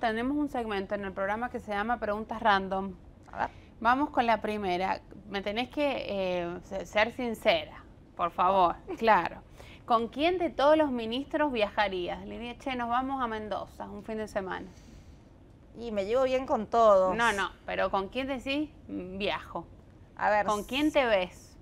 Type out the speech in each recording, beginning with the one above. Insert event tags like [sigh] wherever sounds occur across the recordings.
Tenemos un segmento en el programa que se llama Preguntas Random. Vamos con la primera. Me tenés que eh, ser sincera, por favor, [laughs] claro. ¿Con quién de todos los ministros viajarías? Le che, nos vamos a Mendoza un fin de semana. Y me llevo bien con todos. No, no, pero ¿con quién decís mm, viajo? A ver. ¿Con quién te ves?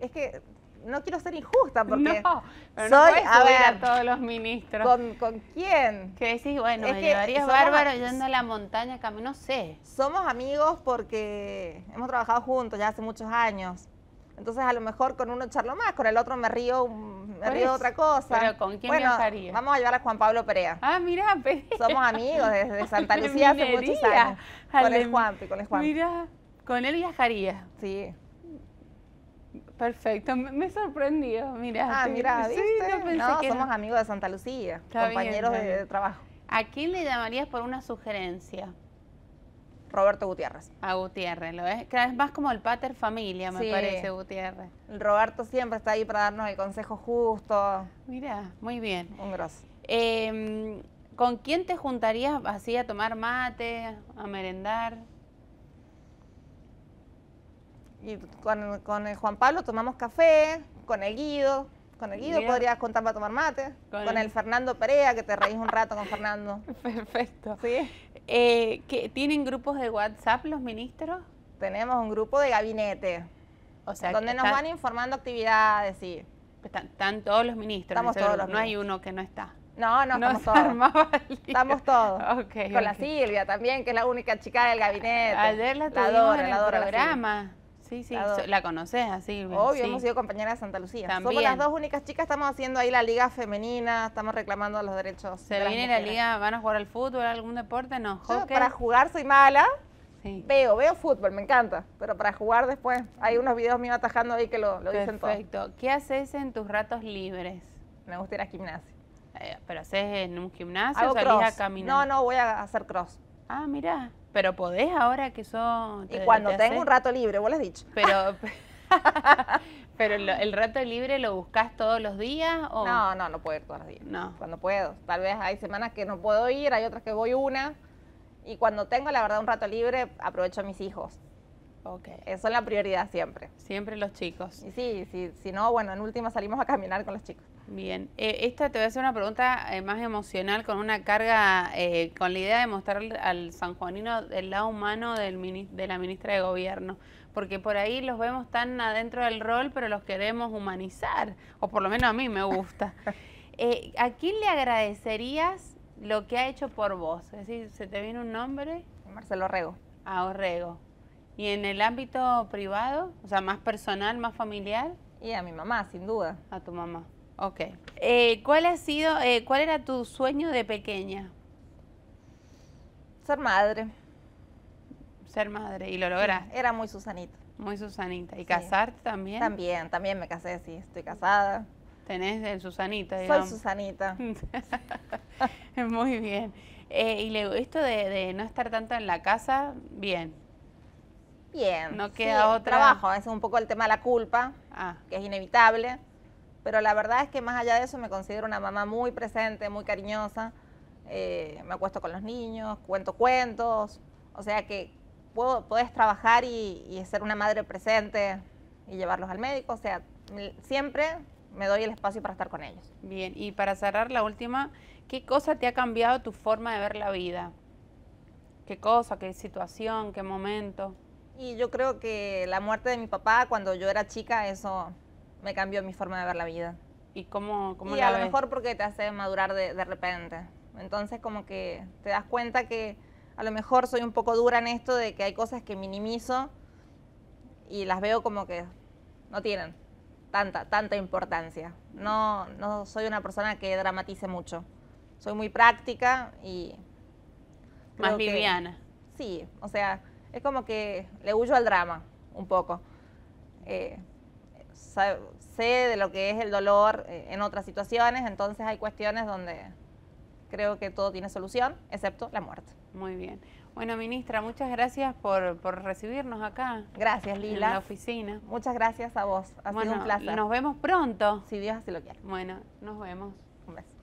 Es que no quiero ser injusta porque no, pero no soy a ver a todos los ministros. ¿Con, con quién? Que decís, bueno, me llevarías bárbaro yendo a la montaña, no sé. Somos amigos porque hemos trabajado juntos ya hace muchos años. Entonces a lo mejor con uno charlo más, con el otro me río, me río pues, otra cosa. Pero ¿con quién bueno, viajaría? Vamos a llevar a Juan Pablo Perea. Ah, mira, Perea. Somos amigos desde [laughs] Santa Lucía hace muchos años. Con el Juan, con el Juan. Mira, con él viajaría. Sí. Perfecto, me sorprendió, mira. Ah, mira, ¿viste? Sí, no, pensé somos amigos de Santa Lucía, compañeros De, trabajo. ¿A quién le llamarías por una sugerencia? Roberto Gutiérrez. A Gutiérrez, lo es. Es más como el pater familia, me parece, Gutiérrez. Roberto siempre está ahí para darnos el consejo justo. Mira, muy bien. Un grosso. Em, ¿Con quién te juntarías así a tomar mate, a merendar? Y con, Juan Pablo tomamos café, con el Guido, con el Guido podrías contar para tomar mate, con, el... Fernando Perea, que te reís un rato con Fernando. [laughs] Perfecto. ¿Sí? Eh, ¿Tienen grupos de WhatsApp los ministros? Tenemos un grupo de gabinete, o sea, donde nos van informando actividades, sí. Están, todos los ministros. Estamos todos los No hay uno que no está. No, no, estamos todos. Estamos todos. Con la Silvia también, que es la única chica del gabinete. Ayer la, la el programa. Sí, sí, la, conoces así. Obvio, hemos sido compañeras de Santa Lucía. Somos las dos únicas chicas, estamos haciendo ahí la liga femenina, estamos reclamando los derechos. ¿Se viene la liga, van a jugar al fútbol, algún deporte? No, hockey. Yo para jugar soy mala. Veo, veo fútbol, me encanta, pero para jugar después hay unos videos míos atajando ahí que lo, dicen todo. Perfecto. ¿Qué haces en tus ratos libres? Me gusta ir al gimnasio. Eh, ¿Pero haces en un gimnasio o salís a caminar? No, no, voy a hacer cross. Ah, mira. Pero podés ahora que son... Y cuando tengo un rato libre, vos lo has dicho. Pero, [laughs] [laughs] pero el rato libre lo buscas todos los días o... No, no, no puedo ir todos los días. No. Cuando puedo. Tal vez hay semanas que no puedo ir, hay otras que voy una. Y cuando tengo, la verdad, un rato libre, aprovecho a mis hijos. Okay. Eso es la prioridad siempre. Siempre los chicos. Y sí, sí, si no, bueno, en última salimos a caminar con los chicos. Bien, eh, esta te voy a hacer una pregunta eh, más emocional, con una carga, eh, con la idea de mostrar al sanjuanino el lado humano de la ministra de Gobierno, porque por ahí los vemos tan adentro del rol, pero los queremos humanizar, o por lo menos a mí me gusta. [laughs] ¿A quién le agradecerías lo que ha hecho por vos? Es decir, ¿se te viene un nombre? Marcelo Rego. Ah, Orrego. ¿Y en el ámbito privado? O sea, más personal, más familiar. Y a mi mamá, sin duda. A tu mamá. Ok. Eh, ¿Cuál ha sido, eh, cuál era tu sueño de pequeña? Ser madre. Ser madre, y lo lograste. era muy Susanita. Muy Susanita. ¿Y casarte también? También, también me casé, sí, estoy casada. Tenés el Susanita, digamos. Soy Susanita. [laughs] muy bien. Eh, y esto de, de no estar tanto en la casa, bien. Bien. No queda Trabajo, es un poco el tema de la culpa, ah. que es inevitable. Pero la verdad es que más allá de eso me considero una mamá muy presente, muy cariñosa. Eh, me acuesto con los niños, cuento cuentos. O sea que puedo, puedes trabajar y, y ser una madre presente y llevarlos al médico. O sea, siempre me doy el espacio para estar con ellos. Bien, y para cerrar la última, ¿qué cosa te ha cambiado tu forma de ver la vida? ¿Qué cosa, qué situación, qué momento? Y yo creo que la muerte de mi papá cuando yo era chica, eso me cambió mi forma de ver la vida. ¿Y cómo, cómo y a lo mejor porque te hace madurar de, de repente. Entonces como que te das cuenta que a lo mejor soy un poco dura en esto de que hay cosas que minimizo y las veo como que no tienen tanta, tanta importancia. No, no soy una persona que dramatice mucho. Soy muy práctica y... Más viviana. Sí, o sea, es como que le huyo al drama un poco. Eh, sé de lo que es el dolor eh, en otras situaciones, entonces hay cuestiones donde creo que todo tiene solución, excepto la muerte. Muy bien. Bueno, ministra, muchas gracias por, recibirnos acá. Gracias, Lila. En la oficina. Muchas gracias a vos. Ha sido un placer. Nos vemos pronto. Si Dios así lo quiere. Bueno, nos vemos. Un beso.